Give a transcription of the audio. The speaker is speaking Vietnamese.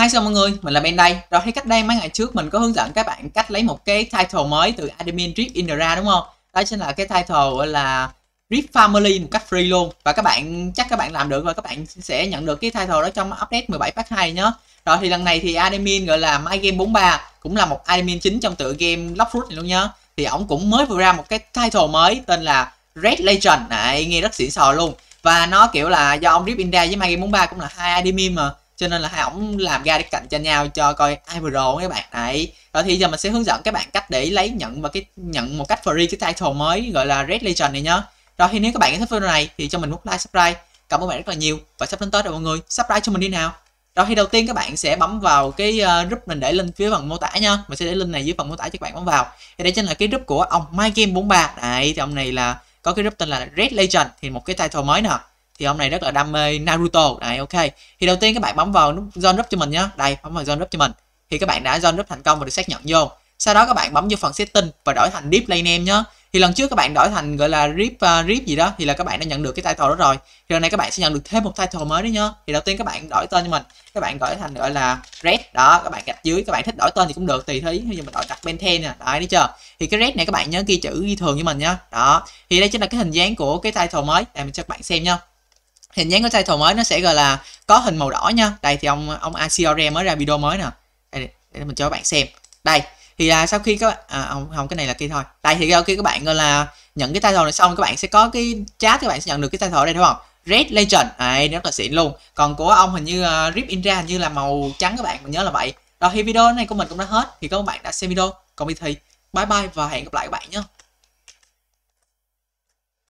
Hi chào mọi người, mình là Ben đây. Rồi hay cách đây mấy ngày trước mình có hướng dẫn các bạn cách lấy một cái title mới từ admin drip in đúng không? Đó chính là cái title là drip family một cách free luôn và các bạn chắc các bạn làm được và các bạn sẽ nhận được cái title đó trong update 17 patch 2 nhé. Rồi thì lần này thì admin gọi là My Game 43 cũng là một admin chính trong tựa game Lockfruit này luôn nhá. Thì ổng cũng mới vừa ra một cái title mới tên là Red Legend. Này, nghe rất xịn sò luôn. Và nó kiểu là do ông Drip India với My Game 43 cũng là hai admin mà cho nên là hai ổng làm ra để cạnh tranh nhau cho coi ai vừa rồi các bạn này rồi thì giờ mình sẽ hướng dẫn các bạn cách để lấy nhận và cái nhận một cách free cái title mới gọi là Red Legion này nhá rồi thì nếu các bạn thích video này thì cho mình một like subscribe cảm ơn bạn rất là nhiều và sắp đến tết rồi mọi người subscribe cho mình đi nào rồi thì đầu tiên các bạn sẽ bấm vào cái ờ, group mình để link phía phần mô tả nha mình sẽ để link này dưới phần mô tả cho các bạn bấm vào thì đây chính là cái group của ông mygame 43 này thì ông này là có cái group tên là Red Legion, thì một cái title mới nè thì ông này rất là đam mê Naruto này ok thì đầu tiên các bạn bấm vào nút join group cho mình nhé đây bấm vào join group cho mình thì các bạn đã join group thành công và được xác nhận vô sau đó các bạn bấm vô phần setting và đổi thành deep lane name nhé thì lần trước các bạn đổi thành gọi là rip uh, rip gì đó thì là các bạn đã nhận được cái title đó rồi thì lần này các bạn sẽ nhận được thêm một title mới đấy nhá thì đầu tiên các bạn đổi tên cho mình các bạn đổi thành gọi là red đó các bạn gạch dưới các bạn thích đổi tên thì cũng được tùy thấy nhưng mà đổi đặt benten nè đấy đi chưa thì cái red này các bạn nhớ ghi chữ ghi thường cho mình nhá đó thì đây chính là cái hình dáng của cái title mới để mình cho các bạn xem nhá hình dáng của title mới nó sẽ gọi là có hình màu đỏ nha đây thì ông ông ACRM mới ra video mới nè đây, để mình cho các bạn xem đây thì à, sau khi các bạn à, không, không cái này là kia thôi đây thì sau khi các bạn gọi là nhận cái title này xong các bạn sẽ có cái chat các bạn sẽ nhận được cái title ở đây đúng không Red Legend này rất là xịn luôn còn của ông hình như uh, Rip Indra hình như là màu trắng các bạn mình nhớ là vậy rồi thì video này của mình cũng đã hết thì các bạn đã xem video còn bây thì bye bye và hẹn gặp lại các bạn nhé